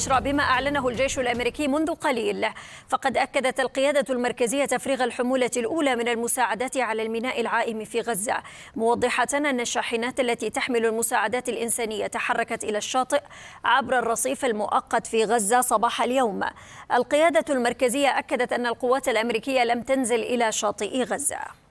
عشرة بما أعلنه الجيش الأمريكي منذ قليل فقد أكدت القيادة المركزية تفريغ الحمولة الأولى من المساعدات على الميناء العائم في غزة موضحة أن الشاحنات التي تحمل المساعدات الإنسانية تحركت إلى الشاطئ عبر الرصيف المؤقت في غزة صباح اليوم القيادة المركزية أكدت أن القوات الأمريكية لم تنزل إلى شاطئ غزة